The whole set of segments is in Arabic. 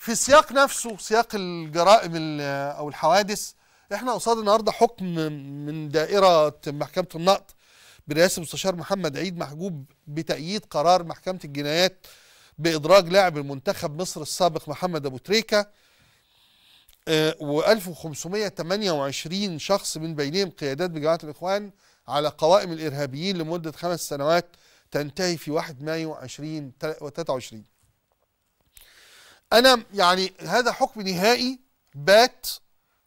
في السياق نفسه سياق الجرائم او الحوادث احنا قصاد النهارده حكم من دائره محكمه النقد برئاسه المستشار محمد عيد محجوب بتأييد قرار محكمه الجنايات بإدراج لاعب المنتخب مصر السابق محمد أبو تريكة آه، و1528 شخص من بينهم قيادات بجماعة الإخوان على قوائم الإرهابيين لمدة خمس سنوات تنتهي في 1 مايو 2023 انا يعني هذا حكم نهائي بات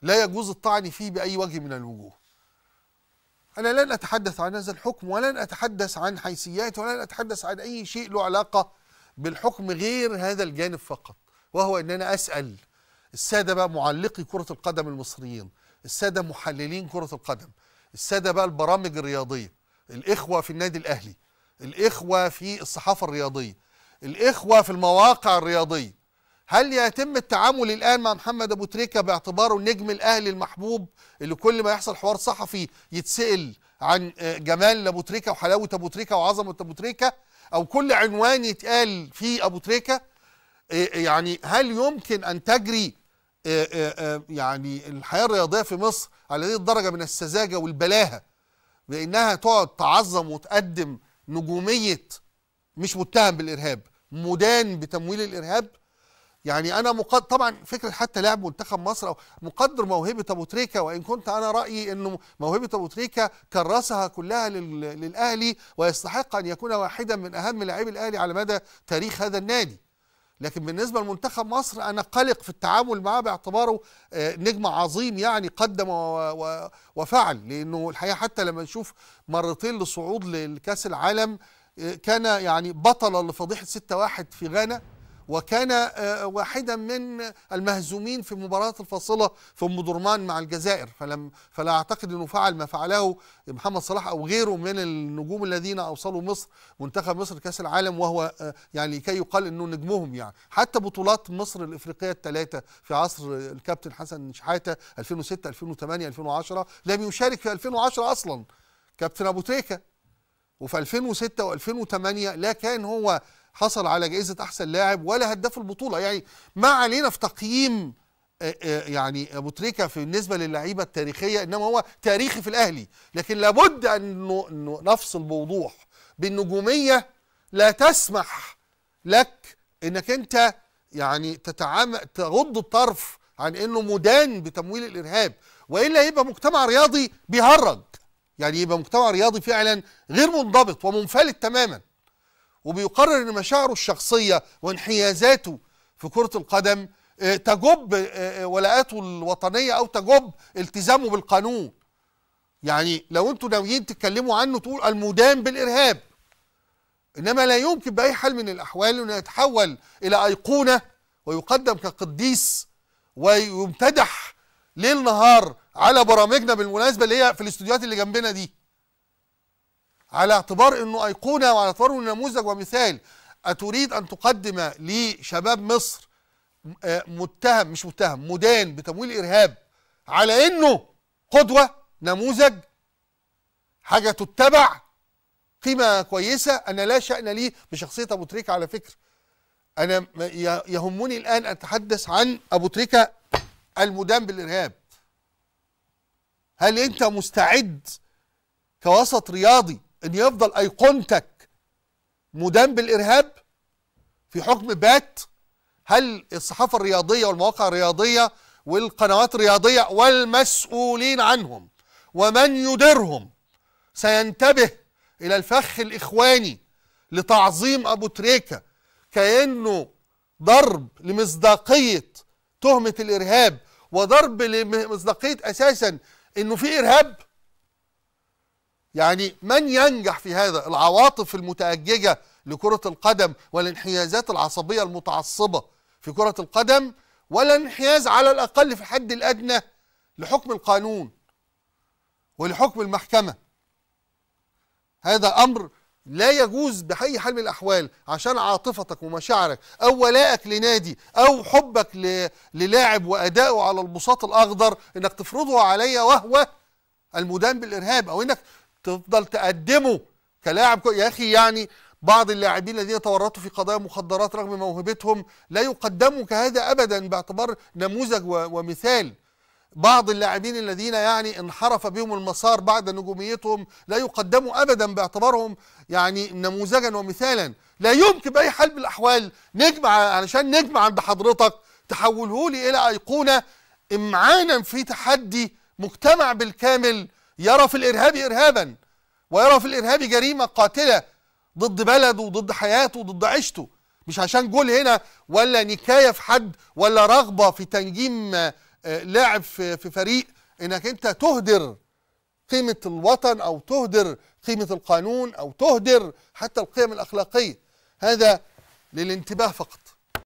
لا يجوز الطعن فيه باي وجه من الوجوه انا لن اتحدث عن هذا الحكم ولن اتحدث عن حيثيات ولن اتحدث عن اي شيء له علاقه بالحكم غير هذا الجانب فقط وهو ان انا اسال الساده بقى معلقي كره القدم المصريين الساده محللين كره القدم الساده بقى البرامج الرياضيه الاخوه في النادي الاهلي الاخوه في الصحافه الرياضيه الاخوه في المواقع الرياضيه هل يتم التعامل الان مع محمد ابو تريكه باعتباره النجم الاهلي المحبوب اللي كل ما يحصل حوار صحفي يتسال عن آه، جمال ابو تريكه وحلاوه ابو تريكه وعظمه ابو تريكه او كل عنوان يتقال فيه ابو تريكه آه، آه، يعني هل يمكن ان تجري يعني الحياه الرياضيه في مصر على هذه الدرجه من السذاجه والبلاهه بانها تقعد تعظم وتقدم نجوميه مش متهم بالارهاب مدان بتمويل الارهاب يعني انا مقدر طبعا فكره حتى لعب منتخب مصر أو مقدر موهبه ابو تريكه وان كنت انا رايي انه موهبه ابو تريكه كرسها كلها للاهلي ويستحق ان يكون واحدا من اهم لاعبي الاهلي على مدى تاريخ هذا النادي لكن بالنسبه لمنتخب مصر انا قلق في التعامل معاه باعتباره آه، نجم عظيم يعني قدم وفعل لانه الحقيقه حتى لما نشوف مرتين لصعود لكاس العالم آه، كان يعني بطلا لفضيحه 6-1 في غانا وكان آه، آه، واحدا من المهزومين في المباراة الفاصلة في أم درمان مع الجزائر فلم فلا أعتقد أنه فعل ما فعله محمد صلاح أو غيره من النجوم الذين أوصلوا مصر منتخب مصر كأس العالم وهو آه، يعني كي يقال أنه نجمهم يعني حتى بطولات مصر الإفريقية الثلاثة في عصر الكابتن حسن شحاتة 2006 2008 2010 لم يشارك في 2010 أصلا كابتن أبو تريكة وفي 2006 و2008 لا كان هو حصل على جائزه احسن لاعب ولا هداف البطوله يعني ما علينا في تقييم آه، آه، يعني ابو تريكه بالنسبه للعيبه التاريخيه انما هو تاريخي في الاهلي لكن لابد ان نفصل بوضوح بالنجوميه لا تسمح لك انك انت يعني تتعامل تغض الطرف عن انه مدان بتمويل الارهاب والا يبقى مجتمع رياضي بيهرج يعني يبقى مجتمع رياضي فعلا غير منضبط ومنفلت تماما وبيقرر ان مشاعره الشخصيه وانحيازاته في كره القدم آه، تجب آه، آه، ولاءاته الوطنيه او تجب التزامه بالقانون يعني لو انتوا ناويين تتكلموا عنه تقول المدان بالارهاب انما لا يمكن باي حال من الاحوال انه يتحول الى ايقونه ويقدم كقديس ويمتدح ليل نهار على برامجنا بالمناسبه اللي هي في الاستوديوهات اللي جنبنا دي على اعتبار انه ايقونه وعلى اعتبار انه نموذج ومثال اتريد ان تقدم لشباب مصر آه، متهم مش متهم مدان بتمويل ارهاب على انه قدوه نموذج حاجه تتبع قيمه كويسه انا لا شان لي بشخصيه ابو تريكه على فكره انا يهمني الان اتحدث عن ابو تريكه المدان بالارهاب هل انت مستعد كوسط رياضي ان يفضل ايقونتك مدان بالارهاب في حكم بات هل الصحافه الرياضيه والمواقع الرياضيه والقنوات الرياضيه والمسؤولين عنهم ومن يديرهم سينتبه الى الفخ الاخواني لتعظيم ابو تريكه كانه ضرب لمصداقيه تهمه الارهاب وضرب لمصداقيه اساسا انه في ارهاب يعني من ينجح في هذا العواطف المتأججة لكرة القدم والانحيازات العصبية المتعصبة في كرة القدم ولا انحياز على الأقل في الحد الأدنى لحكم القانون ولحكم المحكمة هذا أمر لا يجوز بأي حال من الأحوال عشان عاطفتك ومشاعرك أو ولائك لنادي أو حبك للاعب وأدائه على البساط الأخضر إنك تفرضه علي وهو المدان بالإرهاب أو إنك تفضل تقدمه كلاعب يا اخي يعني بعض اللاعبين الذين تورطوا في قضايا مخدرات رغم موهبتهم لا يقدموا كهذا ابدا باعتبار نموذج ومثال بعض اللاعبين الذين يعني انحرف بهم المسار بعد نجوميتهم لا يقدموا ابدا باعتبارهم يعني نموذجا ومثالا لا يمكن باي حال من الاحوال نجمع علشان نجمع عند حضرتك تحوله لي الى ايقونه امعانا في تحدي مجتمع بالكامل يرى في الإرهاب إرهابا ويرى في الإرهاب جريمة قاتلة ضد بلده وضد حياته وضد عيشته مش عشان جول هنا ولا نكاية في حد ولا رغبة في تنجيم آه، لاعب في فريق انك انت تهدر قيمة الوطن او تهدر قيمة القانون او تهدر حتى القيم الاخلاقية هذا للانتباه فقط